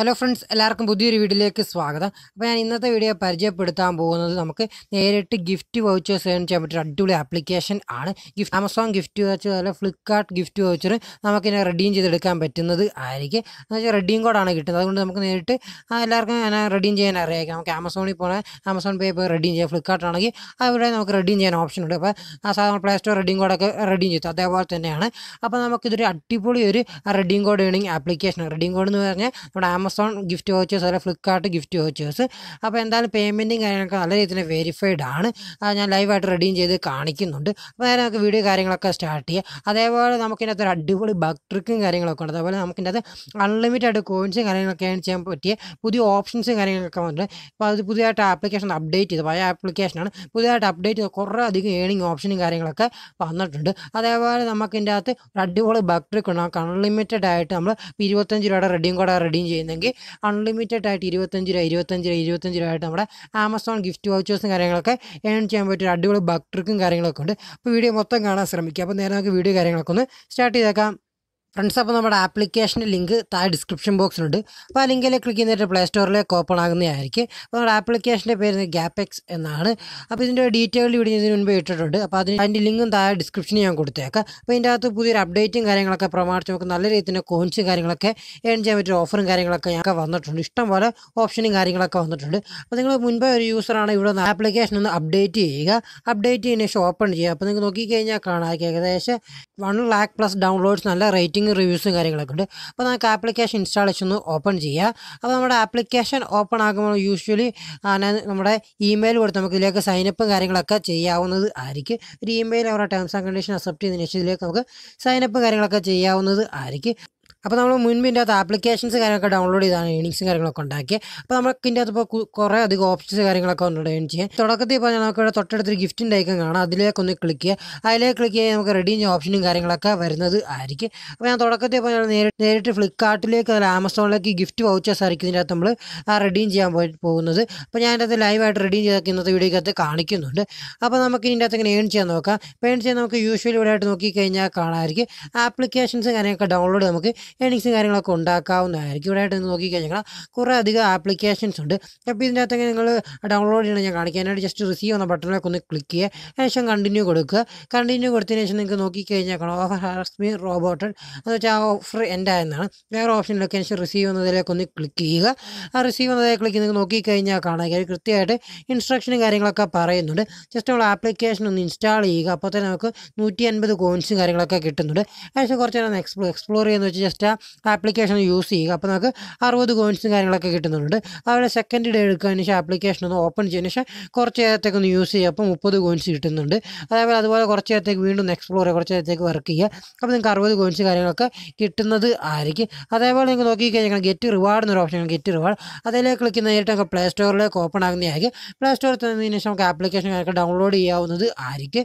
hello friends എല്ലാവർക്കും പുതിയൊരു വീഡിയോയിലേക്ക് സ്വാഗതം അപ്പോൾ ഞാൻ ഇന്നത്തെ വീഡിയോ പരിചയപ്പെടുത്താൻ പോകുന്നത് നമുക്ക് നേരിട്ട് ഗിഫ്റ്റ് വൗച്ചേഴ്സ് ഏൺ ചെയ്യാൻ പറ്റിയ അടിപൊളി ആപ്ലിക്കേഷൻ ആണ് ഗിഫ്റ്റ് ആമസോൺ ഗിഫ്റ്റ് വൗച്ചർ അതുപോലെ ഫ്ലിപ്കാർട്ട് ഗിഫ്റ്റ് വൗച്ചർ നമുക്കിനെ റെഡീം ചെയ്തെടുക്കാൻ പറ്റുന്നത് ആയിരിക്കും എന്ന് വെച്ചാൽ റെഡീം കോഡാണ് കിട്ടുന്നത് അതുകൊണ്ട് നമുക്ക് നേരിട്ട് എല്ലാവർക്കും ഞാൻ റെഡീം ചെയ്യാൻ അറിയാം നമുക്ക് ആമസോണിൽ പോകണേ ആമസോൺ പേ ഇപ്പോൾ റെഡീം ചെയ്യാം ഫ്ലിപ്കാർട്ട് ആണെങ്കിൽ അവിടെ നമുക്ക് റെഡീം ചെയ്യാൻ ഓപ്ഷൻ ഉണ്ട് അപ്പോൾ ആ സാധാരണ പ്ലേ സ്റ്റോർ റെഡീം കോഡൊക്കെ റെഡീം ചെയ്തു അതേപോലെ തന്നെയാണ് അപ്പോൾ നമുക്കിതൊരു അടിപൊളി ഒരു റെഡീം കോഡ് ഏണിങ് ആപ്ലിക്കേഷൻ റെഡീം കോഡ് എന്ന് പറഞ്ഞാൽ നമ്മുടെ ആമസോൺ ആമസോൺ ഗിഫ്റ്റ് വോച്ചേഴ്സ് അല്ലെങ്കിൽ ഫ്ലിപ്കാർട്ട് ഗിഫ്റ്റ് വോച്ചേഴ്സ് അപ്പോൾ എന്തായാലും പേയ്മെൻറ്റും കാര്യങ്ങളൊക്കെ നല്ല രീതിയിൽ വെരിഫൈഡ് ആണ് ഞാൻ ലൈവായിട്ട് റെഡീം ചെയ്ത് കാണിക്കുന്നുണ്ട് അപ്പോൾ നേരെ നമുക്ക് വീഡിയോ കാര്യങ്ങളൊക്കെ സ്റ്റാർട്ട് ചെയ്യുക അതേപോലെ നമുക്കിതിനകത്ത് ഒരു അടിപൊളി ബഗ് ട്രിക്കും കാര്യങ്ങളൊക്കെ ഉണ്ട് അതുപോലെ നമുക്കിതിനകത്ത് അൺലിമിറ്റഡ് കോയിൻസും കാര്യങ്ങളൊക്കെ ആണ് ചെയ്യാൻ പറ്റിയ പുതിയ ഓപ്ഷൻസും കാര്യങ്ങളൊക്കെ വന്നിട്ടുണ്ട് അപ്പോൾ അത് പുതിയതായിട്ട് ആപ്ലിക്കേഷൻ അപ്ഡേറ്റ് ചെയ്ത് പഴയ ആപ്ലിക്കേഷനാണ് പുതിയതായിട്ട് അപ്ഡേറ്റ് ചെയ്ത് കുറേ അധികം ഏണിങ് ഓപ്ഷനും കാര്യങ്ങളൊക്കെ വന്നിട്ടുണ്ട് അതേപോലെ നമുക്കിൻ്റെ അകത്ത് ഒരു അടിപൊളി ബഗ് ട്രിക്ക് ഉണ്ട് നമുക്ക് അൺലിമിറ്റഡ് ആയിട്ട് നമ്മൾ ഇരുപത്തഞ്ച് രൂപയുടെ റെഡിയും കൂടെ റെഡീം ചെയ്യുന്ന ചെയ്യുന്നെങ്കിൽ അൺലിമിറ്റഡ് ആയിട്ട് ഇരുപത്തഞ്ച് രൂപ ഇരുപത്തഞ്ച് രൂപ ഇരുപത്തഞ്ച് രൂപ ആയിട്ട് നമ്മുടെ ആമസോൺ ഗിഫ്റ്റ് വൗച്ചേഴ്സും കാര്യങ്ങളൊക്കെ ഏൺ ചെയ്യാൻ പറ്റിയ അടിപൊളി ബക്ട്രിക്കും ട്രിക്കും കാര്യങ്ങളൊക്കെ ഉണ്ട് അപ്പോൾ വീഡിയോ മൊത്തം കാണാൻ ശ്രമിക്കുക അപ്പോൾ നേരെ നമുക്ക് വീഡിയോ കാര്യങ്ങളൊക്കെ ഒന്ന് സ്റ്റാർട്ട് ചെയ്തേക്കാം ഫ്രണ്ട്സ് അപ്പോൾ നമ്മുടെ ആപ്ലിക്കേഷൻ്റെ ലിങ്ക് താഴെ ഡിസ്ക്രിപ്ഷൻ ബോക്സിലുണ്ട് അപ്പോൾ ആ ലിങ്കിൽ ക്ലിക്ക് ചെയ്തിട്ട് പ്ലേ സ്റ്റോറിലേക്ക് ഓപ്പൺ ആകുന്നതായിരിക്കും അപ്പോൾ നമ്മുടെ ആപ്ലിക്കേഷൻ്റെ പേര് ഗ്യാപെക്സ് എന്നാണ് അപ്പോൾ ഇതിൻ്റെ ഡീറ്റെയിൽ വീഡിയോ ഇതിന് മുൻപ് ഇട്ടിട്ടുണ്ട് അപ്പോൾ അതിന് അതിൻ്റെ ലിങ്കും താഴെ ഡിസ്ക്രിപ്ഷനിൽ ഞാൻ കൊടുത്തേക്കാം അപ്പോൾ ഇതിൻ്റെ അകത്ത് പുതിയൊരു അപ്ഡേറ്റും കാര്യങ്ങളൊക്കെ പ്രമാണിച്ച് നമുക്ക് നല്ല രീതിയിൽ തന്നെ കോയിൻസും കാര്യങ്ങളൊക്കെ ഏൺ ചെയ്യാൻ പറ്റിയ ഓഫറും കാര്യങ്ങളൊക്കെ ഞങ്ങൾക്ക് വന്നിട്ടുണ്ട് ഇഷ്ടംപോലെ ഓപ്ഷനും കാര്യങ്ങളൊക്കെ വന്നിട്ടുണ്ട് അപ്പോൾ നിങ്ങൾ മുൻപേ ഒരു യൂസറാണ് ഇവിടെ നിന്ന് ആപ്ലിക്കേഷൻ ഒന്ന് അപ്ഡേറ്റ് ചെയ്യുക അപ്ഡേറ്റ് ചെയ്യുന്ന ശേഷം ഓപ്പൺ ചെയ്യുക അപ്പോൾ നിങ്ങൾ നോക്കിക്കഴിഞ്ഞാൽ കാണാം ഏകദേശം വൺ ലാക്ക് പ്ലസ് ഡൗൺലോഡ്സ് നല്ല റേറ്റിംഗ് റേറ്റിംഗ് റിവ്യൂസും കാര്യങ്ങളൊക്കെ ഉണ്ട് അപ്പോൾ നമുക്ക് ആപ്ലിക്കേഷൻ ഇൻസ്റ്റാളേഷൻ ഒന്ന് ഓപ്പൺ ചെയ്യുക അപ്പോൾ നമ്മുടെ ആപ്ലിക്കേഷൻ ഓപ്പൺ ആകുമ്പോൾ യൂഷ്വലി നമ്മുടെ ഇമെയിൽ കൊടുത്ത് നമുക്ക് ഇതിലേക്ക് സൈനപ്പും കാര്യങ്ങളൊക്കെ ചെയ്യാവുന്നത് ആയിരിക്കും ഒരു ഇമെയിൽ അവരുടെ ടേംസ് ആൻഡ് കണ്ടീഷൻ അക്സെപ്റ്റ് ചെയ്തതിന് ശേഷം ഇതിലേക്ക് നമുക്ക് സൈനപ്പും കാര്യങ്ങളൊക്കെ ചെയ്യാവുന്നത് ആയിരിക്കും അപ്പോൾ നമ്മൾ മുൻപ് ഇതിൻ്റെ അകത്ത് ആപ്ലിക്കേഷൻസ് കാര്യങ്ങളൊക്കെ ഡൗൺലോഡ് ചെയ്താണ് ഏണിങ്സും കാര്യങ്ങളൊക്കെ ഉണ്ടാക്കി അപ്പോൾ നമുക്ക് ഇതിൻ്റെ അകത്ത് ഇപ്പോൾ കുറേ അധികം ഓപ്ഷൻസ് കാര്യങ്ങളൊക്കെ ഉണ്ട് ഏൺ ചെയ്യാൻ തുടക്കത്തിൽ ഇപ്പോൾ നമുക്ക് ഇവിടെ തൊട്ടടുത്തൊരു ഗിഫ്റ്റിൻ്റെ ഐക്കൺ കാണാം അതിലേക്ക് ഒന്ന് ക്ലിക്ക് ചെയ്യുക അതിലേക്ക് ക്ലിക്ക് ചെയ്യാൻ നമുക്ക് റെഡീം ഓപ്ഷനും കാര്യങ്ങളൊക്കെ വരുന്നത് ആയിരിക്കും അപ്പോൾ ഞാൻ തുടക്കത്തിൽ ഞാൻ നേരിട്ട് നേരിട്ട് ഫ്ലിപ്കാർട്ടിലേക്ക് അതിൽ ആമസോണിലേക്ക് ഗിഫ്റ്റ് വൗച്ചേഴ്സ് ആയിരിക്കും ഇതിൻ്റെ അകത്ത് നമ്മൾ റെഡീം ചെയ്യാൻ പോകുന്നത് അപ്പോൾ ഞാൻ അതിനകത്ത് ലൈവായിട്ട് റെഡീം ചെയ്തൊക്കെ ഇന്നത്തെ വീഡിയോക്കകത്ത് കാണിക്കുന്നുണ്ട് അപ്പോൾ നമുക്ക് ഇതിൻ്റെ അകത്ത് ഇങ്ങനെ ഏൺ ചെയ്യാൻ നോക്കാം ഏൺ ചെയ്യാൻ നമുക്ക് യൂഷ്വലി ഇവിടെ ആയിട്ട് കഴിഞ്ഞാൽ കാണാമായിരിക്കും ആപ്ലിക്കേഷൻസ് കാര്യങ്ങളൊക്കെ ഡൗൺലോഡ് നമുക്ക് ഏണിങ്സും കാര്യങ്ങളൊക്കെ ഉണ്ടാക്കാവുന്നതായിരിക്കും ഇവിടെ ആയിട്ട് നോക്കിക്കഴിഞ്ഞാൽ കുറേ അധികം ആപ്ലിക്കേഷൻസ് ഉണ്ട് അപ്പോൾ ഇതിൻ്റെ അകത്തേക്ക് നിങ്ങൾ ഡൗൺലോഡ് ചെയ്യണം ഞാൻ കാണിക്കാനായിട്ട് ജസ്റ്റ് റിസീവ് എന്ന ബട്ടണിലൊക്കെ ഒന്ന് ക്ലിക്ക് ചെയ്യുക ശേഷം കണ്ടിന്യൂ കൊടുക്കുക കണ്ടിന്യൂ കൊടുത്തതിന് ശേഷം നിങ്ങൾക്ക് നോക്കിക്കഴിഞ്ഞാൽ ഓഫർ ഹാർസ് മീ റോബോട്ടഡ് എന്ന് വെച്ചാൽ ആ ഓഫർ എൻ്റായെന്നാണ് വേറെ ഓപ്ഷനിലൊക്കെ ശേഷം റിസീവ് ചെയ്യുന്നതിലേക്ക് ഒന്ന് ക്ലിക്ക് ചെയ്യുക ആ റിസീവ് എന്നതിലേക്ക് ക്ലിക്ക് നിങ്ങൾക്ക് നോക്കിക്കഴിഞ്ഞാൽ കാണാൻ കൃത്യമായിട്ട് ഇൻസ്ട്രക്ഷനും കാര്യങ്ങളൊക്കെ പറയുന്നുണ്ട് ജസ്റ്റ് നമ്മൾ ആപ്ലിക്കേഷൻ ഒന്ന് ഇൻസ്റ്റാൾ ചെയ്യുക അപ്പോൾ തന്നെ നമുക്ക് നൂറ്റി അൻപത് കോയിൻസും കാര്യങ്ങളൊക്കെ കിട്ടുന്നുണ്ട് അതിനുശേഷം കുറച്ച് നേരം എക്സ്പ്ലോ എക്സ്പ്ലോർ ചെയ്യുന്നത് വെച്ചാൽ ജസ്റ്റ് ഇൻസ്റ്റ ആപ്ലിക്കേഷൻ യൂസ് ചെയ്യുക അപ്പോൾ നമുക്ക് അറുപത് കോയിൻസും കാര്യങ്ങളൊക്കെ കിട്ടുന്നുണ്ട് അവിടെ സെക്കൻഡ് ഡേ എടുക്കാൻ ശേഷം ആപ്ലിക്കേഷൻ ഒന്ന് ഓപ്പൺ ചെയ്യുന്ന ശേഷം കുറച്ച് നേരത്തേക്ക് ഒന്ന് യൂസ് ചെയ്യുക അപ്പോൾ മുപ്പത് കോയിൻസ് കിട്ടുന്നുണ്ട് അതേപോലെ അതുപോലെ കുറച്ച് നേരത്തേക്ക് വീണ്ടും എക്സ്പ്ലോർ ചെയ്യുക കുറച്ച് നേരത്തേക്ക് വർക്ക് ചെയ്യുക അപ്പോൾ നിങ്ങൾക്ക് അറുപത് കോയിൻസ് കാര്യങ്ങളൊക്കെ കിട്ടുന്നത് ആയിരിക്കും അതേപോലെ നിങ്ങൾ നോക്കിക്കഴിഞ്ഞാൽ ഗെറ്റ് റിവാർഡ് എന്നൊരു ഓപ്ഷൻ ഗെറ്റ് റിവാർഡ് അതിലേക്ക് ക്ലിക്ക് ചെയ്യുന്ന നേരിട്ട് നമുക്ക് പ്ലേ സ്റ്റോറിലേക്ക് ഓപ്പൺ ആകുന്നതായിരിക്കും പ്ലേ സ്റ്റോറിൽ തന്നതിന് ശേഷം നമുക്ക് ആപ്ലിക്കേഷൻ കാര്യങ്ങൾ ഡൗൺലോഡ് ചെയ്യാവുന്നത് ആയിരിക്കും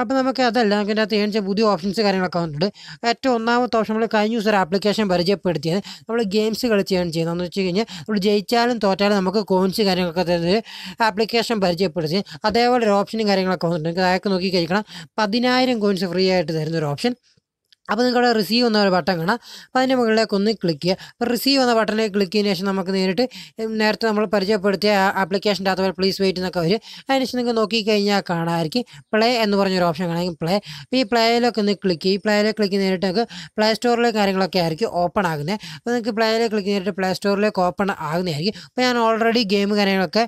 അപ്പോൾ നമുക്ക് അതല്ല നമുക്ക് അതിനകത്ത് ഏഴ് പുതിയ ഓപ്ഷൻസ് കാര്യങ്ങളൊക്കെ വന്നിട്ടുണ്ട് ഏറ്റവും ഒന്നാമത്തെ ഓപ്ഷൻ നമ്മൾ കഴിഞ്ഞ ദിവസം ഒരു ആപ്ലിക്കേഷൻ പരിചയപ്പെടുത്തിയത് നമ്മൾ ഗെയിംസ് കളിച്ചാണ് ചെയ്യുന്നത് എന്ന് വെച്ച് കഴിഞ്ഞാൽ നമ്മൾ ജയിച്ചാലും തോറ്റാലും നമുക്ക് കോയിൻസ് കാര്യങ്ങളൊക്കെ തരുന്നത് ആപ്ലിക്കേഷൻ പരിചയപ്പെടുത്തി അതേപോലെ ഒരു ഓപ്ഷനും കാര്യങ്ങളൊക്കെ വന്നിട്ടുണ്ട് അതൊക്കെ നോക്കി കഴിക്കണം പതിനായിരം കോയിൻസ് ഫ്രീ ആയിട്ട് തരുന്ന ഒരു ഓപ്ഷൻ അപ്പോൾ നിങ്ങളുടെ റിസീവ് എന്ന ഒരു ബട്ടൺ കാണാം അപ്പോൾ അതിൻ്റെ മുകളിലേക്ക് ഒന്ന് ക്ലിക്ക് ചെയ്യുക അപ്പോൾ റിസീവ് എന്ന ബട്ടണിൽ ക്ലിക്ക് ചെയ്യുന്ന ശേഷം നമുക്ക് നേരിട്ട് നേരത്തെ നമ്മൾ പരിചയപ്പെടുത്തിയ ആപ്ലിക്കേഷൻ്റെ അകത്ത് പ്ലീസ് വെയിറ്റ് എന്നൊക്കെ വരും അതിനുശേഷം നിങ്ങൾക്ക് നോക്കിക്കഴിഞ്ഞാൽ കാണാമായിരിക്കും പ്ലേ എന്ന് പറഞ്ഞൊരു ഓപ്ഷൻ കാണാമെങ്കിൽ പ്ലേ ഈ പ്ലേയിലൊക്കെ ഒന്ന് ക്ലിക്ക് ചെയ്യും പ്ലേയിലേക്ക് ക്ലിക്ക് നേരിട്ട് നിങ്ങൾക്ക് പ്ലേ സ്റ്റോറിലെ കാര്യങ്ങളൊക്കെ ആയിരിക്കും ഓപ്പൺ ആകുന്നത് അപ്പോൾ നിങ്ങൾക്ക് പ്ലേയിലേക്ക് ക്ലിക്ക് ചെയ്തിട്ട് പ്ലേ സ്റ്റോറിലേക്ക് ഓപ്പൺ ആകുന്നതായിരിക്കും അപ്പോൾ ഞാൻ ഓൾറെഡി ഗെയിം കാര്യങ്ങളൊക്കെ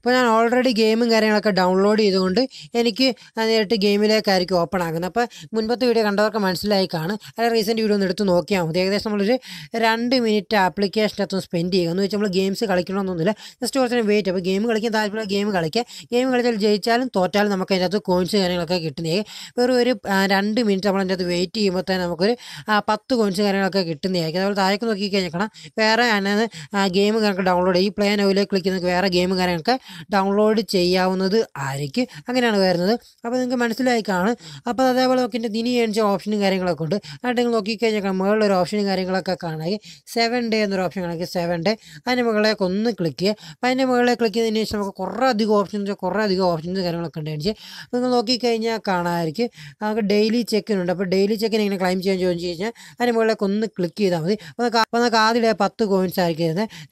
അപ്പോൾ ഞാൻ ഓൾറെഡി ഗെയിമും കാര്യങ്ങളൊക്കെ ഡൗൺലോഡ് ചെയ്തുകൊണ്ട് എനിക്ക് നേരിട്ട് ഗെയിമിലേക്കായിരിക്കും ഓപ്പൺ ആക്കുന്നത് അപ്പോൾ മുൻപത്തെ വീഡിയോ കണ്ടവർക്ക് മനസ്സിലായി കാണും അല്ലെങ്കിൽ റീസെൻറ്റ് വീഡിയോ ഒന്ന് എടുത്ത് നോക്കിയാൽ മതി ഏകദേശം നമ്മളൊരു രണ്ട് മിനിറ്റ് ആപ്ലിക്കേഷനകത്തും സ്പെൻഡ് ചെയ്യുക എന്ന് വെച്ചാൽ നമ്മൾ ഗെയിംസ് കളിക്കണമെന്നൊന്നുമില്ല ജസ്റ്റ് കുറച്ച് വെയിറ്റ് അപ്പോൾ ഗെയിം കളിക്കാൻ താല്പര്യമുള്ള ഗെയിം കളിക്കുക ഗെയിം കളിച്ചാൽ ജയിച്ചാലും തോറ്റാലും നമുക്ക് അതിൻ്റെ അകത്ത് കോയിൻസ് കാര്യങ്ങളൊക്കെ കിട്ടുന്നേ വെറും ഒരു രണ്ട് മിനിറ്റ് നമ്മൾ അതിൻ്റെ അത് വെയിറ്റ് ചെയ്യുമ്പോൾ തന്നെ നമുക്കൊരു പത്ത് കോയിൻസ് കാര്യങ്ങളൊക്കെ കിട്ടുന്നതായിരിക്കും അതുപോലെ താഴേക്ക് നോക്കി കഴിഞ്ഞാൽ വേറെ ഞാൻ ഗെയിം കാര്യങ്ങൾക്ക് ഡൗൺലോഡ് ചെയ്യും ഈ പ്ലേ നോയിലേക്ക് ക്ലിക്ക് ചെയ്ത് വേറെ ഗെയിം കാര്യങ്ങൾക്ക് ഡൗൺലോഡ് ചെയ്യാവുന്നത് ആയിരിക്കും അങ്ങനെയാണ് വരുന്നത് അപ്പോൾ നിങ്ങൾക്ക് മനസ്സിലായി കാണും അപ്പോൾ അതേപോലെ നോക്കി ദിനി എണിച്ച ഓപ്ഷനും കാര്യങ്ങളൊക്കെ ഉണ്ട് എന്നിട്ട് നിങ്ങൾ നോക്കിക്കഴിഞ്ഞാൽ മുകളിലൊരു ഓപ്ഷനും കാര്യങ്ങളൊക്കെ കാണുകയും സെവൻ ഡേ എന്നൊരു ഓപ്ഷൻ കാണിക്കും സെവൻ ഡേ അതിൻ്റെ മുകളിലേക്ക് ഒന്ന് ക്ലിക്ക് ചെയ്യുക അപ്പോൾ അതിൻ്റെ മുകളിലേക്ക് ക്ലിക്ക് ചെയ്തതിന് ശേഷം നമുക്ക് കുറേ അധികം ഓപ്ഷൻസ് കുറേ അധികം ഓപ്ഷൻസ് കാര്യങ്ങളൊക്കെ ഉണ്ടായിരുന്നു നിങ്ങൾ നോക്കിക്കഴിഞ്ഞാൽ കാണാമായിരിക്കും നമുക്ക് ഡെയിലി ചെക്കിനുണ്ട് അപ്പോൾ ഡെയിലി ചെക്കിന് എങ്ങനെ ക്ലെയിം ചെയ്യാൻ ചോദിച്ചു കഴിഞ്ഞാൽ അതിൻ്റെ മുകളിലേക്ക് ഒന്ന് ക്ലിക്ക് ചെയ്താൽ മതി അപ്പോൾ നമുക്ക് അപ്പോൾ നമുക്ക് ആദ്യ പത്ത് കോയിൻസ് ആയിരിക്കും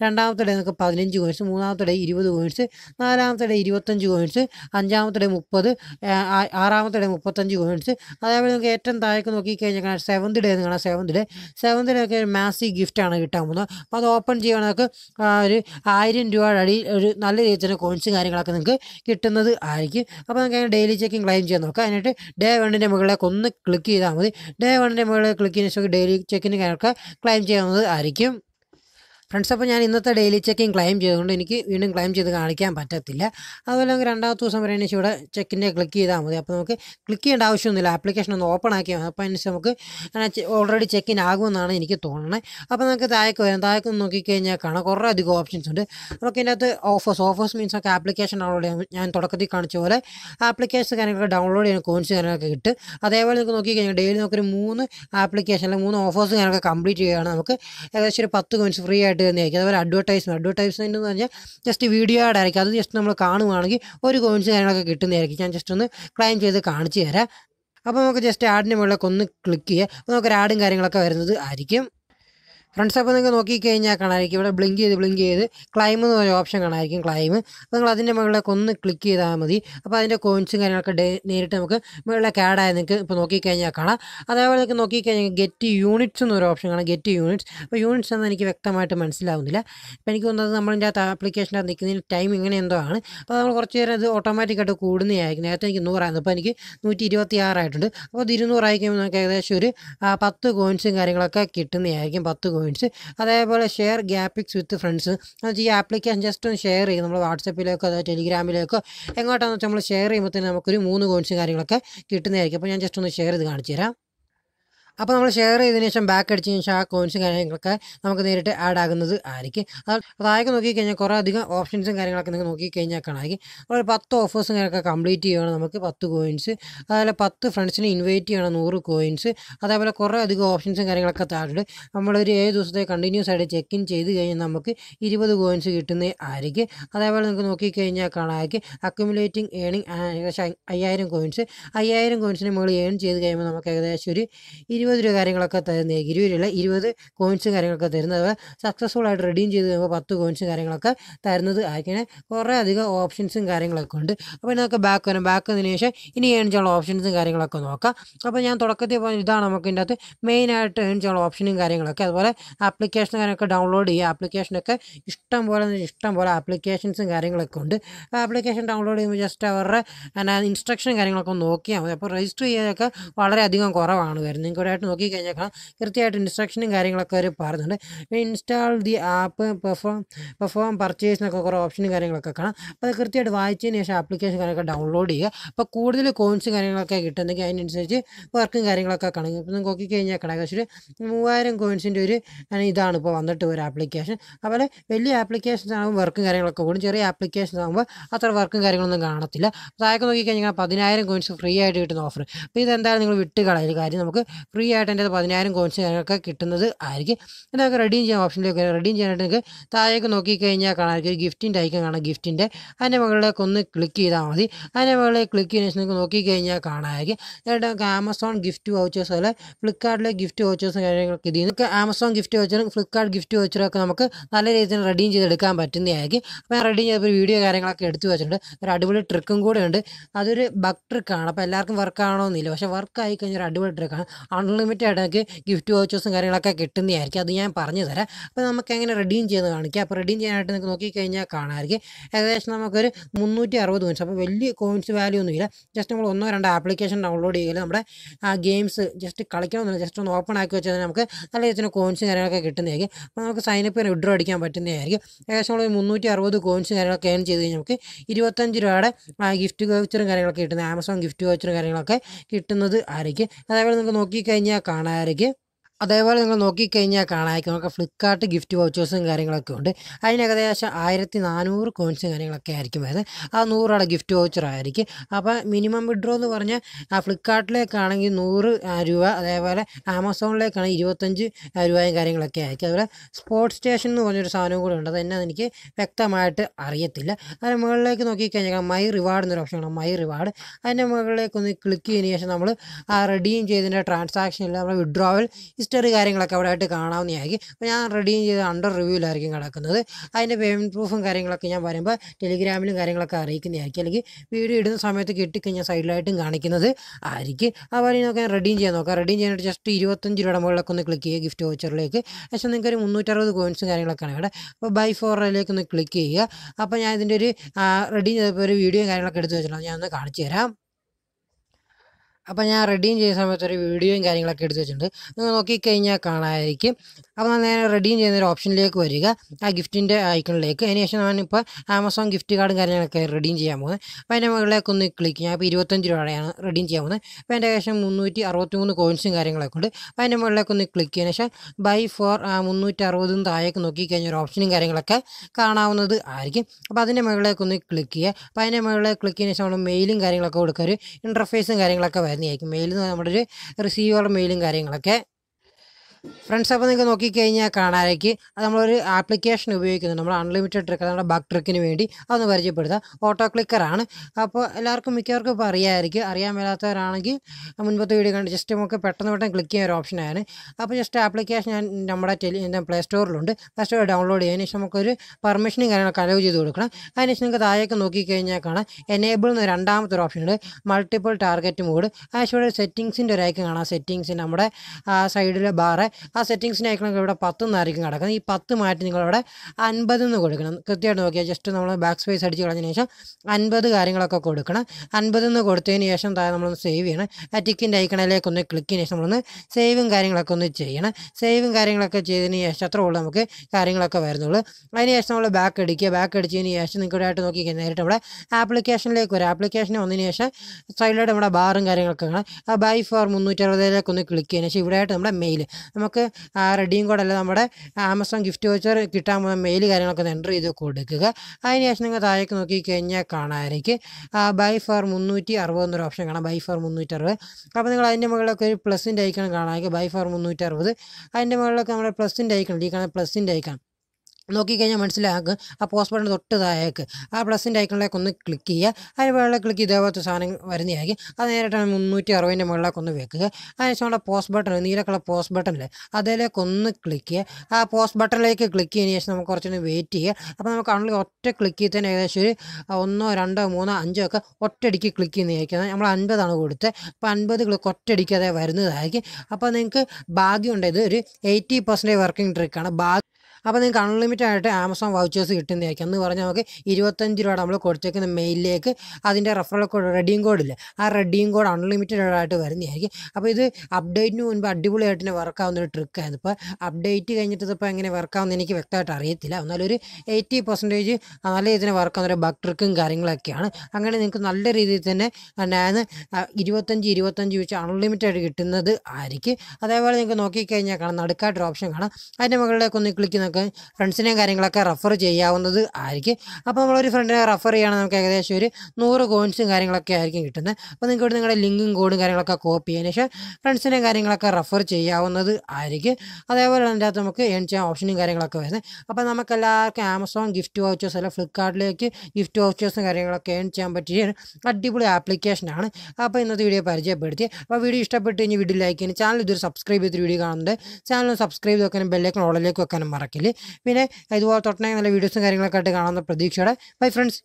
രണ്ടാമത്തെ ഡേ നമുക്ക് പതിനഞ്ച് കോയിൻസ് മൂന്നാമത്തെ ഡേ ഇരുപത് കോയിൻസ് നാലാമത്തെ ഇരുപത്തഞ്ച് കോയിൻസ് അഞ്ചാമത്തെ മുപ്പത് ആറാമത്തെ മുപ്പത്തഞ്ച് കോയിൻസ് അതേപോലെ നിങ്ങൾക്ക് ഏറ്റവും താഴേക്ക് നോക്കിക്കഴിഞ്ഞാൽ സെവന്ത് ഡേ എന്ന് കാണാം സെവൻത് ഡേ സെവന്ത് ഡേ ഒക്കെ ഒരു മാസി ഗിഫ്റ്റാണ് കിട്ടാൻ പോകുന്നത് അപ്പോൾ അത് ഓപ്പൺ ചെയ്യണമൊക്കെ ഒരു ആയിരം രൂപയുടെ അടി ഒരു നല്ല രീതിയിൽ തന്നെ കോയിൻസ് കാര്യങ്ങളൊക്കെ നിങ്ങൾക്ക് കിട്ടുന്നത് ആയിരിക്കും അപ്പോൾ നിങ്ങൾക്ക് അങ്ങനെ ഡെയിലി ചെക്കിങ് ക്ലെയിം ചെയ്യാൻ നോക്കാം അതിനായിട്ട് ഡേ വണ്ണിൻ്റെ മുകളിലേക്ക് ഒന്ന് ക്ലിക്ക് ചെയ്താൽ മതി ഡേ വണ്ണിൻ്റെ മുകളിലേക്ക് ക്ലിക്ക് ചെയ്യുന്ന ഡെയിലി ചെക്കിന് കാര്യങ്ങളൊക്കെ ക്ലെയിം ചെയ്യാവുന്നത് ആയിരിക്കും ഫ്രണ്ട്സ് അപ്പോൾ ഞാൻ ഇന്നത്തെ ഡെയിലി ചെക്കിങ് ക്ലെയിം ചെയ്തുകൊണ്ട് എനിക്ക് വീണ്ടും ക്ലെയിം ചെയ്ത് കാണിക്കാൻ പറ്റത്തില്ല അതുപോലെ നമുക്ക് രണ്ടാമത്തെ ദിവസം വരെയാണെങ്കിൽ ഇവിടെ ചെക്കിൻ്റെ ക്ലിക്ക് ചെയ്താൽ മതി അപ്പോൾ നമുക്ക് ക്ലിക്ക് ചെയ്യേണ്ട ആവശ്യമൊന്നുമില്ല ആപ്ലിക്കേഷൻ ഒന്ന് ഓപ്പൺ ആക്കിയാൽ മതി അപ്പോൾ അതിനനുസരിച്ച് നമുക്ക് ഓൾറെഡി ചെക്കിൻ ആകുമെന്നാണ് എനിക്ക് തോന്നുന്നത് അപ്പോൾ നമുക്ക് താഴേക്ക് വരാം താഴേക്ക് ഒന്ന് നോക്കിക്കഴിഞ്ഞാൽ കാണാം കുറേ അധികം ഓപ്ഷൻസ് ഉണ്ട് നമുക്ക് അകത്ത് ഓഫേഴ്സ് ഓഫേഴ്സ് മീൻസ് ഒക്കെ ആപ്ലിക്കേഷൻ ഡൗൺലോഡ് ചെയ്യാൻ ഞാൻ തുടക്കത്തിൽ കാണിച്ച പോലെ ആപ്ലിക്കേഷൻ കാര്യങ്ങളൊക്കെ ഡൗൺലോഡ് ചെയ്യുന്ന കോൺസ് കാര്യങ്ങളൊക്കെ കിട്ടും അതേപോലെ നമുക്ക് നോക്കിക്കഴിഞ്ഞാൽ ഡെയിലി നമുക്കൊരു മൂന്ന് ആപ്ലിക്കേഷൻ അല്ലെങ്കിൽ മൂന്ന് ഓഫേഴ്സ് കാര്യങ്ങളൊക്കെ കംപ്ലീറ്റ് ചെയ്യുകയാണ് നമുക്ക് ഏകദേശം ഒരു പത്ത് കോയിൻസ് ഫ്രീ ആയിട്ട് തന്നെയായിരിക്കും അതുപോലെ അഡ്വർടൈസ്മെൻറ്റ് അഡ്വർടൈസ്മെൻറ്റ് എന്ന് പറഞ്ഞാൽ ജസ്റ്റ് വീഡിയോ ആഡ് ആയിരിക്കും അത് ജസ്റ്റ് നമ്മൾ കാണുവാണെങ്കിൽ ഒരു കോയിൻസ് കാര്യങ്ങളൊക്കെ കിട്ടുന്നതായിരിക്കും ഞാൻ ജസ്റ്റ് ഒന്ന് ക്ലൈം ചെയ്ത് കാണിച്ചു തരാം അപ്പോൾ നമുക്ക് ജസ്റ്റ് ആഡിൻ്റെ മുകളിലൊക്കെ ഒന്ന് ക്ലിക്ക് ചെയ്യുക നമുക്ക് ഒരു ആഡും കാര്യങ്ങളൊക്കെ വരുന്നത് ആയിരിക്കും ഫ്രണ്ട്സ് അപ്പോൾ നിങ്ങൾക്ക് നോക്കിക്കഴിഞ്ഞാൽ കാണാമായിരിക്കും ഇവിടെ ബ്ലിങ്ക് ചെയ്ത് ബ്ലിങ്ക് ചെയ്ത് ക്ലൈം എന്ന് പറഞ്ഞ ഓപ്ഷൻ കാണാമായിരിക്കും ക്ലൈം അപ്പോൾ നിങ്ങൾ അതിൻ്റെ മുകളിലേക്ക് ഒന്ന് ക്ലിക്ക് ചെയ്താൽ മതി അപ്പോൾ അതിൻ്റെ കോയിൻസും കാര്യങ്ങളൊക്കെ ഡേ നേരിട്ട് നമുക്ക് മുകളിലേക്ക് ആഡ് ആയി നിങ്ങൾക്ക് ഇപ്പോൾ നോക്കിക്കഴിഞ്ഞാൽ കാണാം അതേപോലെ നിങ്ങൾക്ക് നോക്കിക്കഴിഞ്ഞാൽ ഗെറ്റ് യൂണിറ്റ്സ് എന്നൊരു ഓപ്ഷൻ കാണാം ഗെറ്റ് യൂണിറ്റ്സ് അപ്പോൾ യൂണിറ്റ്സ് എന്ന് എനിക്ക് വ്യക്തമായിട്ട് മനസ്സിലാവുന്നില്ല അപ്പോൾ എനിക്ക് തോന്നുന്നത് നമ്മളിൻ്റെ അകത്ത് ആപ്ലിക്കേഷൻ്റെ അകത്ത് നിൽക്കുന്നതിന് ടൈം ഇങ്ങനെ എന്തോ ആണ് അപ്പോൾ നമ്മൾ കുറച്ച് നേരം അത് ഓട്ടോമാറ്റിക്കായിട്ട് കൂടുന്നതായിരിക്കും നേരത്തെ എനിക്ക് നൂറായിരുന്നു അപ്പോൾ എനിക്ക് നൂറ്റി ഇരുപത്തി ആറായിട്ടുണ്ട് അപ്പോൾ അത് ഇരുന്നൂറായി കഴിയുമ്പോൾ നമുക്ക് ഏകദേശം ഒരു പത്ത് കോയിൻസും കാര്യങ്ങളൊക്കെ കിട്ടുന്നതായിരിക്കും പത്ത് കോയിൻസ് പോയിൻറ്റ്സ് അതേപോലെ ഷെയർ ഗ്യാപ്പിക്സ് വിത്ത് ഫ്രണ്ട്സ് എന്ന് വെച്ചാൽ ഈ ആപ്ലിക്കേഷൻ ജസ്റ്റ് ഒന്ന് ഷെയർ ചെയ്യും നമ്മൾ വാട്സപ്പിലേക്കോ അതോ ടെലിഗ്രാമിലേക്കോ എങ്ങോട്ടാണെന്ന് വെച്ചാൽ നമ്മൾ ഷെയർ ചെയ്യുമ്പോൾ തന്നെ നമുക്കൊരു മൂന്ന് കോയിൻസും കാര്യങ്ങളൊക്കെ കിട്ടുന്നതായിരിക്കും അപ്പോൾ ഞാൻ ജസ്റ്റ് ഒന്ന് ഷെയർ ചെയ്ത് കാണിച്ചു തരാം അപ്പോൾ നമ്മൾ ഷെയർ ചെയ്തതിന് ശേഷം ബാക്ക് അടിച്ചതിന് ശേഷം ആ കോയിൻസും കാര്യങ്ങളൊക്കെ നമുക്ക് നേരിട്ട് ആഡ് ആകുന്നത് ആയിരിക്കും നോക്കി നോക്കിക്കഴിഞ്ഞാൽ കുറേ അധികം ഓപ്ഷൻസും കാര്യങ്ങളൊക്കെ നിങ്ങൾ നോക്കിക്കഴിഞ്ഞാൽ കാണാമായിരിക്കും ഒരു പത്ത് ഓഫേഴ്സും കാര്യങ്ങളൊക്കെ കംപ്ലീറ്റ് ചെയ്യണം നമുക്ക് പത്ത് കോയിൻസ് അതുപോലെ പത്ത് ഫ്രണ്ട്സിനെ ഇൻവൈറ്റ് ചെയ്യണം നൂറ് കോയിൻസ് അതേപോലെ കുറേ അധികം ഓപ്ഷൻസും കാര്യങ്ങളൊക്കെ താഴെ നമ്മളൊരു ഏഴ് ദിവസത്തെ കണ്ടിന്യൂസ് ആയിട്ട് ചെക്ക് ഇൻ ചെയ്ത് കഴിഞ്ഞാൽ നമുക്ക് ഇരുപത് കോയിൻസ് കിട്ടുന്ന ആയിരിക്കും അതേപോലെ നിങ്ങൾക്ക് നോക്കിക്കഴിഞ്ഞാൽ കാണാമായിരിക്കും അക്യുമുലേറ്റിംഗ് ഏണിംഗ് ഏകദേശം അയ്യായിരം കോയിൻസ് അയ്യായിരം കോയിൻസിന് മുകളിൽ ഏൺ ചെയ്ത് കഴിയുമ്പോൾ നമുക്ക് ഏകദേശം ഒരു ഇരുപത് രൂപ കാര്യങ്ങളൊക്കെ തരുന്ന ഇരുപത് രൂപ ഇരുപത് കോയിൻസും കാര്യങ്ങളൊക്കെ തരുന്നത് അഥവാ സക്സസ്ഫുൾ ആയിട്ട് റെഡീം ചെയ്ത് കഴിയുമ്പോൾ പത്ത് കോയിൻസും കാര്യങ്ങളൊക്കെ തരുന്നത് അങ്ങനെ കുറേ അധികം ഓപ്ഷൻസും കാര്യങ്ങളൊക്കെ ഉണ്ട് അപ്പോൾ നമുക്ക് ബാക്ക് വരാം ബാക്ക് വന്നതിന് ശേഷം ഇനി ഏൺ ചെയ്യാനുള്ള ഓപ്ഷൻസും കാര്യങ്ങളൊക്കെ നോക്കാം അപ്പോൾ ഞാൻ തുടക്കത്തിൽ പോകുന്ന ഇതാണ് നമുക്ക് ഇതിൻ്റെ അകത്ത് മെയിനായിട്ട് ഏൺ ചെയ്യാനുള്ള ഓപ്ഷനും കാര്യങ്ങളൊക്കെ അതുപോലെ ആപ്ലിക്കേഷൻ കാര്യങ്ങളൊക്കെ ഡൗൺലോഡ് ചെയ്യുക ആപ്ലിക്കേഷനൊക്കെ ഇഷ്ടം പോലെ ഇഷ്ടം പോലെ ആപ്ലിക്കേഷൻസും കാര്യങ്ങളൊക്കെ ഉണ്ട് ആപ്ലിക്കേഷൻ ഡൗൺലോഡ് ചെയ്യുമ്പോൾ ജസ്റ്റ് അവരുടെ ഇൻസ്ട്രക്ഷൻ കാര്യങ്ങളൊക്കെ നോക്കിയാൽ മതി അപ്പോൾ രജിസ്റ്റർ ചെയ്യാനൊക്കെ വളരെയധികം കുറവാണ് വരുന്നത് നിങ്ങൾക്ക് ആയിട്ട് നോക്കിക്കഴിഞ്ഞാൽ കാണാം കൃത്യമായിട്ട് ഇൻസ്ട്രക്ഷനും കാര്യങ്ങളൊക്കെ അവർ പറയുന്നുണ്ട് install the app perform perform purchase എന്നൊക്കെ കുറേ ഓപ്ഷനും കാര്യങ്ങളൊക്കെ കാണാം അപ്പോൾ അത് കൃത്യമായിട്ട് വായിച്ചതിന് ശേഷം ആപ്ലിക്കേഷൻ കാര്യങ്ങളൊക്കെ ഡൗൺലോഡ് ചെയ്യുക അപ്പോൾ കൂടുതൽ കോയിൻസ് കാര്യങ്ങളൊക്കെ കിട്ടുന്നെങ്കിൽ അതിനനുസരിച്ച് വർക്കും കാര്യങ്ങളൊക്കെ കാണും ഇപ്പം നോക്കി കഴിഞ്ഞാൽ കടകശിൽ മൂവായിരം കോയിൻസിൻ്റെ ഒരു ഇതാണ് ഇപ്പോൾ വന്നിട്ട് ഒരു ആപ്ലിക്കേഷൻ അതുപോലെ വലിയ ആപ്ലിക്കേഷൻസ് ആകുമ്പോൾ വർക്കും കാര്യങ്ങളൊക്കെ കൂടും ചെറിയ ആപ്ലിക്കേഷൻ ആകുമ്പോൾ അത്ര വർക്കും കാര്യങ്ങളൊന്നും കാണത്തില്ല താഴെ നോക്കിക്കഴിഞ്ഞാൽ പതിനായിരം കോയിൻസ് ഫ്രീ ആയിട്ട് കിട്ടുന്ന ഓഫർ അപ്പോൾ ഇതെന്തായാലും നിങ്ങൾ വിട്ട് കളയൽ കാര്യം നമുക്ക് ഫ്രീ ഫ്രീ ആയിട്ട് എൻ്റെ പതിനായിരം കോയിൻസ് ഞങ്ങൾക്ക് കിട്ടുന്നത് ആയിരിക്കും ഇതൊക്കെ റെഡീം ചെയ്യാൻ ഓപ്ഷനിലേക്ക് റെഡീം ചെയ്യാനായിട്ട് നിങ്ങൾക്ക് താഴേക്ക് നോക്കിക്കഴിഞ്ഞാൽ കാണാൻ ഒരു ഗിഫ്റ്റിൻ്റെ ഐക്കൻ കാണാം ഗിഫ്റ്റിൻ്റെ അതിൻ്റെ മുകളിലേക്ക് ഒന്ന് ക്ലിക്ക് ചെയ്താൽ മതി അതിൻ്റെ മുകളിൽ ക്ലിക്ക് ചെയ്യുന്ന ശേഷം നിങ്ങൾക്ക് നോക്കിക്കഴിഞ്ഞാൽ കാണാമായിരിക്കും എന്നിട്ട് ആമസോൺ ഗിഫ്റ്റ് വൗച്ചേഴ്സ് അല്ലെ ഫ്ലിപ്പ്കാർട്ടിലെ ഗിഫ്റ്റ് വൗച്ചേഴ്സും കാര്യങ്ങളൊക്കെ ഇതിൽ നിന്നൊക്കെ ആമസോൺ ഗിഫ്റ്റ് വൗച്ചറും ഫ്ലിപ്പ്കാർട്ട് ഗിഫ്റ്റ് ഒക്കെ നമുക്ക് നല്ല രീതിയിൽ റെഡീം ചെയ്തെടുക്കാൻ പറ്റുന്നതായിരിക്കും അപ്പോൾ റെഡീം ചെയ്തപ്പോൾ വീഡിയോ കാര്യങ്ങളൊക്കെ എടുത്തു വെച്ചിട്ടുണ്ട് ഒരു അടിപൊളി ട്രിക്കും കൂടെ ഉണ്ട് അതൊരു ബഗ് ട്രിക്കാണ് അപ്പോൾ എല്ലാവർക്കും വർക്കാണോ എന്നില്ല പക്ഷേ ആയി കഴിഞ്ഞാൽ ഒരു അടിപൊളി ട്രിക്കാണ് അൺലിമിറ്റഡ് ഒക്കെ ഗിഫ്റ്റ് വൗച്ചേഴ്സും കാര്യങ്ങളൊക്കെ കിട്ടുന്നതായിരിക്കും അത് ഞാൻ പറഞ്ഞു തരാം അപ്പോൾ നമുക്ക് എങ്ങനെ റെഡീം ചെയ്ത് കാണിക്കുക അപ്പോൾ റെഡീം ചെയ്യാനായിട്ട് നിങ്ങൾക്ക് നോക്കിക്കഴിഞ്ഞാൽ കാണാമായിരിക്കും ഏകദേശം നമുക്കൊരു മുന്നൂറ്റി അറുപത് കോയിൻസ് അപ്പോൾ വലിയ കോയിൻസ് വാല്യൂ ഒന്നും ഇല്ല ജസ്റ്റ് നമ്മൾ ഒന്നോ രണ്ടോ ആപ്ലിക്കേഷൻ ഡൗൺലോഡ് ചെയ്യുക നമ്മുടെ ആ ഗെയിംസ് ജസ്റ്റ് കളിക്കണമെന്നില്ല ജസ്റ്റ് ഒന്ന് ഓപ്പൺ ആക്കി വെച്ചാൽ നമുക്ക് നല്ല രീതിയിൽ കോയിൻസും കാര്യങ്ങളൊക്കെ കിട്ടുന്നതായിരിക്കും അപ്പോൾ നമുക്ക് സൈനപ്പ് ചെയ്യാൻ വിഡ്രോ അടിക്കാൻ പറ്റുന്നതായിരിക്കും ഏകദേശം നമ്മൾ മുന്നൂറ്റി അറുപത് കോയിൻസ് കാര്യങ്ങളൊക്കെ ഏൺ ചെയ്ത് കഴിഞ്ഞാൽ നമുക്ക് ഇരുപത്തഞ്ച് രൂപയുടെ ഗിഫ്റ്റ് വൗച്ചറും കാര്യങ്ങളൊക്കെ കിട്ടുന്നത് ആമസോൺ ഗിഫ്റ്റ് വൗച്ചറും കാര്യങ്ങളൊക്കെ കിട്ടുന്നത് ആയിരിക്കും അതേപോലെ നമുക്ക് നോക്കിക്കഴിഞ്ഞാൽ കഴിഞ്ഞാൽ കാണാതിരിക്കും അതേപോലെ നിങ്ങൾ നോക്കിക്കഴിഞ്ഞാൽ കാണാമായിരിക്കും നമുക്ക് ഫ്ലിപ്കാർട്ട് ഗിഫ്റ്റ് വൗച്ചേഴ്സും കാര്യങ്ങളൊക്കെ ഉണ്ട് അതിന് ഏകദേശം ആയിരത്തി നാനൂറ് കോയിൻസും കാര്യങ്ങളൊക്കെ ആയിരിക്കും വരുന്നത് ആ നൂറോടെ ഗിഫ്റ്റ് വൗച്ചർ ആയിരിക്കും അപ്പോൾ മിനിമം വിഡ്രോ എന്ന് പറഞ്ഞാൽ ആ ഫ്ലിപ്കാർട്ടിലേക്കാണെങ്കിൽ നൂറ് രൂപ അതേപോലെ ആമസോണിലേക്കാണെങ്കിൽ ഇരുപത്തഞ്ച് രൂപയും കാര്യങ്ങളൊക്കെ ആയിരിക്കും അതുപോലെ സ്പോർട്സ് സ്റ്റേഷൻ എന്ന് പറഞ്ഞൊരു സാധനവും കൂടെ ഉണ്ട് അതെന്നെ എനിക്ക് വ്യക്തമായിട്ട് അറിയത്തില്ല അതിന് മുകളിലേക്ക് നോക്കിക്കഴിഞ്ഞാൽ മൈ റിവാർഡ് എന്നൊരു ഓപ്ഷനാണ് മൈ റിവാർഡ് അതിൻ്റെ മുകളിലേക്ക് ഒന്ന് ക്ലിക്ക് ചെയ്തതിന് ശേഷം നമ്മൾ ആ റെഡീം ചെയ്തതിൻ്റെ ട്രാൻസാക്ഷനിൽ നമ്മൾ വിഡ്രോവൽ ഹിസ്റ്ററി കാര്യങ്ങളൊക്കെ അവിടെ ആയിട്ട് കാണാവുന്നതായിരിക്കും അപ്പോൾ ഞാൻ റെഡീം ചെയ്ത് അണ്ടർ റിവ്യൂലായിരിക്കും കിടക്കുന്നത് അതിൻ്റെ പേയ്മെൻറ്റ് പ്രൂഫും കാര്യങ്ങളൊക്കെ ഞാൻ വരുമ്പോൾ ടെലിഗ്രാമിലും കാര്യങ്ങളൊക്കെ അറിയിക്കുന്നതായിരിക്കും അല്ലെങ്കിൽ വീഡിയോ ഇടുന്ന സമയത്ത് കിട്ടിക്കഴിഞ്ഞാൽ സൈഡിലായിട്ടും കാണിക്കുന്നത് ആയിരിക്കും ആ പറയുന്നതൊക്കെ ഞാൻ റെഡീം ചെയ്യാൻ നോക്കാം റെഡീം ചെയ്യാനായിട്ട് ജസ്റ്റ് ഇരുപത്തഞ്ച് രൂപയുടെ മുകളിലൊക്കെ ഒന്ന് ക്ലിക്ക് ചെയ്യുക ഗിഫ്റ്റ് വോച്ചറിലേക്ക് പക്ഷേ നിങ്ങൾക്ക് ഒരു മുന്നൂറ്ററുപത് കോയിൻസും കാര്യങ്ങളൊക്കെയാണ് ഇവിടെ അപ്പോൾ ബൈ ഫോറിലേക്ക് ഒന്ന് ക്ലിക്ക് ചെയ്യുക അപ്പോൾ ഞാൻ ഇതിൻ്റെ ഒരു റെഡീം ചെയ്തപ്പോൾ ഒരു വീഡിയോ കാര്യങ്ങളൊക്കെ എടുത്ത് വെച്ചിട്ടുണ്ട് ഞാൻ ഒന്ന് കാണിച്ചു തരാം അപ്പോൾ ഞാൻ റെഡിയും ചെയ്യുന്ന സമയത്ത് ഒരു വീഡിയോയും കാര്യങ്ങളൊക്കെ എടുത്ത് വെച്ചിട്ടുണ്ട് നിങ്ങൾ നോക്കിക്കഴിഞ്ഞാൽ കാണാതിരിക്കും അപ്പോൾ ഞാൻ നേരെ റെഡിയും ചെയ്യുന്ന ഒരു ഓപ്ഷനിലേക്ക് വരിക ആ ഗിഫ്റ്റിൻ്റെ ഐക്കണിലേക്ക് ശേഷം ഞാനിപ്പോൾ ആമസോൺ ഗിഫ്റ്റ് കാർഡും കാര്യങ്ങളൊക്കെ റെഡിയും ചെയ്യാൻ പോകുന്നത് അപ്പോൾ അതിൻ്റെ മുകളിലേക്ക് ഒന്ന് ക്ലിക്ക് ചെയ്യാം അപ്പോൾ ഇരുപത്തഞ്ച് രൂപയാണ് റെഡിയും ചെയ്യാൻ പോകുന്നത് അപ്പോൾ എൻ്റെ ഏകദേശം മുന്നൂറ്റി അറുപത്തി മൂന്ന് കോയിൻസും കാര്യങ്ങളൊക്കെ ഉണ്ട് അപ്പോൾ അതിൻ്റെ മുകളിലേക്ക് ഒന്ന് ക്ലിക്ക് ചെയ്യുന്ന ശേഷം ബൈ ഫോർ മുന്നൂറ്റി അറുപതും താഴേക്ക് നോക്കിക്കഴിഞ്ഞാൽ ഒരു ഓപ്ഷനും കാര്യങ്ങളൊക്കെ കാണാവുന്നത് ആയിരിക്കും അപ്പോൾ അതിൻ്റെ മുകളിലേക്ക് ഒന്ന് ക്ലിക്ക് ചെയ്യുക അപ്പോൾ അതിൻ്റെ മുകളിലേക്ക് ക്ലിക്ക് ചെയ്യുന്ന ശേഷം നമ്മൾ മെയിലും കാര്യങ്ങളൊക്കെ കൊടുക്കുക ഒരു ഇൻ്റർഫേസും കാര്യങ്ങളൊക്കെ വരും തന്നെയായിരിക്കും മെയിൽ നമ്മുടെ ഒരു റിസീവറുടെ മെയിലും കാര്യങ്ങളൊക്കെ ഫ്രണ്ട്സ് അപ്പോൾ നിങ്ങൾക്ക് നോക്കിക്കഴിഞ്ഞാൽ കാണാനായിരിക്കും അത് നമ്മളൊരു ആപ്ലിക്കേഷൻ ഉപയോഗിക്കുന്നത് നമ്മൾ അൺലിമിറ്റഡ് ട്രിക്ക് നമ്മുടെ ബഗ് ട്രിക്കിന് വേണ്ടി അതൊന്ന് പരിചയപ്പെടുത്തുക ഓട്ടോ ക്ലിക്കറാണ് അപ്പോൾ എല്ലാവർക്കും മിക്കവർക്കും ഇപ്പോൾ അറിയാമായിരിക്കും അറിയാൻ മേലാത്തവരാണെങ്കിൽ മുൻപത്തെ വീഡിയോ കണ്ട് ജസ്റ്റ് നമുക്ക് പെട്ടെന്ന് പെട്ടെന്ന് ക്ലിക്ക് ചെയ്യാൻ ഒരു ഓപ്ഷനാണ് അപ്പോൾ ജസ്റ്റ് ആപ്ലിക്കേഷൻ ഞാൻ നമ്മുടെ ടെലി പ്ലേ സ്റ്റോറിലുണ്ട് പ്ലേ സ്റ്റോർ ഡൗൺലോഡ് ചെയ്യാൻ ശേഷം നമുക്കൊരു പെർമിഷനും കാര്യങ്ങളൊക്കെ അലോ ചെയ്ത് കൊടുക്കണം ശേഷം നിങ്ങൾക്ക് താഴേക്ക് നോക്കിക്കഴിഞ്ഞാൽ കാണാം എനേബിൾ എന്ന രണ്ടാമത്തെ ഒരു ഓപ്ഷനുണ്ട് മൾട്ടിപ്പിൾ ടാർഗറ്റ് മോഡ് അതിനുശേഷം സെറ്റിംഗ്സിൻ്റെ ഒരു ഐക്കൺ കാണാം സെറ്റിങ്സ് നമ്മുടെ സൈഡിലെ ബാറെ ആ സെറ്റിങ്സിൻ്റെ ഐക്കണൊക്കെ ഇവിടെ പത്തുനിന്നായിരിക്കും കിടക്കുന്നത് ഈ പത്ത് മാറ്റി നിങ്ങളിവിടെ എന്ന് കൊടുക്കണം കൃത്യമായിട്ട് നോക്കിയാൽ ജസ്റ്റ് നമ്മൾ ബാക്ക് സ്പേസ് അടിച്ച് കളഞ്ഞതിന് ശേഷം അൻപത് കാര്യങ്ങളൊക്കെ കൊടുക്കണം എന്ന് കൊടുത്തതിന് ശേഷം താഴെ നമ്മളൊന്ന് സേവ് ചെയ്യണം ആ ടിക്കിൻ്റെ ഐക്കണയിലേക്ക് ഒന്ന് ക്ലിക്ക് ചെയ്യുന്ന ശേഷം നമ്മളൊന്ന് സേവും കാര്യങ്ങളൊക്കെ ഒന്ന് ചെയ്യണം സേവും കാര്യങ്ങളൊക്കെ ചെയ്തതിന് ശേഷം അത്ര ഉള്ളൂ നമുക്ക് കാര്യങ്ങളൊക്കെ വരുന്നുള്ളൂ അതിന് ശേഷം നമ്മൾ ബാക്ക് അടിക്കുക ബാക്ക് അടിച്ചതിന് ശേഷം നിങ്ങൾക്കിടായിട്ട് നോക്കി നേരിട്ട് ഇവിടെ ആപ്ലിക്കേഷനിലേക്ക് ഒരു ആപ്ലിക്കേഷൻ വന്നതിന് ശേഷം സൈഡിലായിട്ട് നമ്മുടെ ബാറും കാര്യങ്ങളൊക്കെ കാണാം ആ ബൈ ഫോർ മുന്നൂറ്ററുപതിലേക്ക് ഒന്ന് ക്ലിക്ക് ചെയ്യുന്ന ശേഷം ഇവിടെയായിട്ട് നമ്മുടെ മെയിൽ നമുക്ക് കൂടെ അല്ല നമ്മുടെ ആമസോൺ ഗിഫ്റ്റ് വൗച്ചർ കിട്ടാൻ പോകുന്ന മെയിൽ കാര്യങ്ങളൊക്കെ എൻ്റർ ചെയ്ത് കൊടുക്കുക ശേഷം നിങ്ങൾ താഴേക്ക് നോക്കി കഴിഞ്ഞാൽ കാണാമായിരിക്കും ബൈ ഫോർ മുന്നൂറ്റി അറുപത് എന്നൊരു ഓപ്ഷൻ കാണാം ബൈ ഫോർ മുന്നൂറ്റി അറുപത് അപ്പോൾ നിങ്ങൾ അതിൻ്റെ മുകളിലൊക്കെ ഒരു പ്ലസിൻ്റെ ഐക്കൺ കാണാമായിരിക്കും ബൈ ഫോർ മുന്നൂറ്റി അറുപത് അതിൻ്റെ മുകളിലൊക്കെ നമ്മുടെ പ്ലസിൻ്റെ ഐക്കൺ ഈ കാണാൻ പ്ലസിൻ്റെ ഐക്കൺ നോക്കിക്കഴിഞ്ഞാൽ മനസ്സിലാക്കുക ആ പോസ്റ്റ് ബട്ടൺ തൊട്ട് താഴേക്ക് ആ പ്ലസിൻ്റെ ഐക്കണിലേക്ക് ഒന്ന് ക്ലിക്ക് ചെയ്യുക അതിന് മുകളിൽ ക്ലിക്ക് ഇതേപോലത്തെ സാധനം വരുന്നതായിരിക്കും അത് നേരിട്ടാണ് മുന്നൂറ്റി അറുപതിൻ്റെ മുകളിലേക്ക് ഒന്ന് വെക്കുക അതിനുശേഷം നമ്മുടെ പോസ്റ്റ് ബട്ടൺ നീലക്കുള്ള പോസ്റ്റ് ബട്ടണിൽ അതിലേക്ക് ഒന്ന് ക്ലിക്ക് ചെയ്യുക ആ പോസ്റ്റ് ബട്ടണിലേക്ക് ക്ലിക്ക് ചെയ്യുന്ന ശേഷം നമുക്ക് കുറച്ചൊന്ന് വെയിറ്റ് ചെയ്യുക അപ്പോൾ നമുക്ക് ആണെങ്കിൽ ഒറ്റ ക്ലിക്ക് ചെയ്ത് തന്നെ ഏകദേശം ഒരു ഒന്നോ രണ്ടോ മൂന്നോ അഞ്ചോ ഒക്കെ ഒറ്റയടിക്ക് ക്ലിക്ക് ചെയ്യുന്നതായിരിക്കും നമ്മൾ അൻപതാണ് കൊടുത്ത് അപ്പോൾ അൻപത് ക്ലിക്ക് അതേ വരുന്നതായിരിക്കും അപ്പോൾ നിങ്ങൾക്ക് ഭാഗ്യം ഉണ്ടായത് ഒരു എയ്റ്റി പെർസെൻറ്റേജ് വർക്കിംഗ് ട്രിക്കാണ് ഭാഗ്യം അപ്പോൾ നിങ്ങൾക്ക് അൺലിമിറ്റഡ് ആയിട്ട് ആമസോൺ വൗച്ചേഴ്സ് കിട്ടുന്നതായിരിക്കും എന്ന് പറഞ്ഞാൽ നമുക്ക് ഇരുപത്തഞ്ച് രൂപയുടെ നമ്മൾ കൊടുത്തേക്കുന്ന മെയിലിലേക്ക് അതിൻ്റെ റെഫറൽ കോഡ് റെഡിയും കോഡില്ല ആ റെഡിയും കോഡ് അൺലിമിറ്റഡ് ആയിട്ട് വരുന്നതായിരിക്കും അപ്പോൾ ഇത് അപ്ഡേറ്റിന് മുൻപ് അടിപൊളിയായിട്ട് തന്നെ വർക്കാവുന്ന ഒരു ട്രിക്കായിരുന്നു ഇപ്പോൾ അപ്ഡേറ്റ് കഴിഞ്ഞിട്ട് ഇതിപ്പോൾ എങ്ങനെ വർക്കാവുന്ന എനിക്ക് വ്യക്തമായിട്ട് അറിയത്തില്ല എന്നാലും ഒരു എയ്റ്റി പെർസെൻറ്റേജ് നല്ല രീതിയിൽ വർക്കാവുന്ന ഒരു ബഗ് ട്രിക്കും കാര്യങ്ങളൊക്കെയാണ് അങ്ങനെ നിങ്ങൾക്ക് നല്ല രീതിയിൽ തന്നെ ഞാൻ ഇരുപത്തഞ്ച് ഇരുപത്തഞ്ച് വെച്ച് അൺലിമിറ്റഡ് കിട്ടുന്നത് ആയിരിക്കും അതേപോലെ നിങ്ങൾക്ക് നോക്കിക്കഴിഞ്ഞാൽ കാണാം നടുക്കായിട്ടൊരു ഓപ്ഷൻ കാണാം അതിൻ്റെ മുകളിലേക്ക് ഒന്ന് ക്ലിക്ക് നമുക്ക് ഫ്രണ്ട്സിനെയും കാര്യങ്ങളൊക്കെ റെഫർ ചെയ്യാവുന്നത് ആയിരിക്കും അപ്പോൾ നമ്മളൊരു ഫ്രണ്ടിനെ റെഫർ ചെയ്യുകയാണെങ്കിൽ നമുക്ക് ഏകദേശം ഒരു നൂറ് കോയിൻസും കാര്യങ്ങളൊക്കെ ആയിരിക്കും കിട്ടുന്നത് അപ്പോൾ നിങ്ങൾക്ക് ഇവിടെ നിങ്ങളുടെ ലിങ്കും കോഡും കാര്യങ്ങളൊക്കെ കോപ്പി ചെയ്തതിന് ശേഷം ഫ്രണ്ട്സിനെയും കാര്യങ്ങളൊക്കെ റെഫർ ചെയ്യാവുന്നത് ആയിരിക്കും അതേപോലെ അതിൻ്റെ അകത്ത് നമുക്ക് ഏൺ ചെയ്യാൻ ഓപ്ഷനും കാര്യങ്ങളൊക്കെ വരുന്നത് അപ്പോൾ നമുക്ക് എല്ലാവർക്കും ആമസോൺ ഗിഫ്റ്റ് വൗച്ചേഴ്സ് അല്ലെങ്കിൽ ഫ്ലിപ്കാർട്ടിലേക്ക് ഗിഫ്റ്റ് വൗച്ചേഴ്സും കാര്യങ്ങളൊക്കെ ഏൺ ചെയ്യാൻ പറ്റിയ അടിപൊളി ആപ്ലിക്കേഷനാണ് അപ്പോൾ ഇന്നത്തെ വീഡിയോ പരിചയപ്പെടുത്തി അപ്പോൾ വീഡിയോ ഇഷ്ടപ്പെട്ട് കഴിഞ്ഞ് വീഡിയോ ലൈക്ക് ചെയ്യുന്നത് ചാനൽ ഇതൊരു സബ്സ്ക്രൈബ് ചെയ്ത് വീഡിയോ കാണുന്നുണ്ട് ചാനൽ സബ്സ്ക്രൈബ് ചെയ്ത് വെക്കാനും ബെല്ലേക്കും ഓളിലേക്ക് വെക്കാനും മറക്കില്ല പിന്നെ ഇതുപോലെ തൊട്ടണെങ്കിൽ നല്ല വീഡിയോസും കാര്യങ്ങളൊക്കെ ആയിട്ട് കാണാമെന്ന പ്രതീക്ഷയോടെ ബൈ ഫ്രണ്ട്സ്